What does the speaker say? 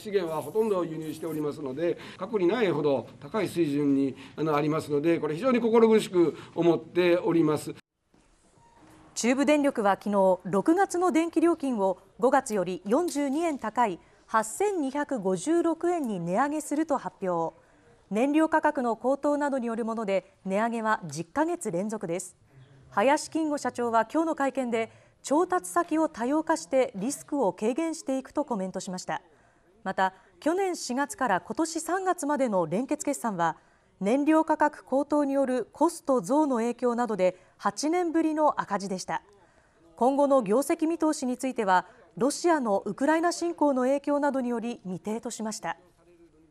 資源はほとんど輸入しておりますので過去にないほど高い水準にあのありますのでこれ非常に心苦しく思っております中部電力は昨日6月の電気料金を5月より42円高い8256円に値上げすると発表燃料価格の高騰などによるもので値上げは10ヶ月連続です林金吾社長は今日の会見で調達先を多様化してリスクを軽減していくとコメントしました。また去年4月から今年3月までの連結決算は燃料価格高騰によるコスト増の影響などで8年ぶりの赤字でした今後の業績見通しについてはロシアのウクライナ侵攻の影響などにより未定としました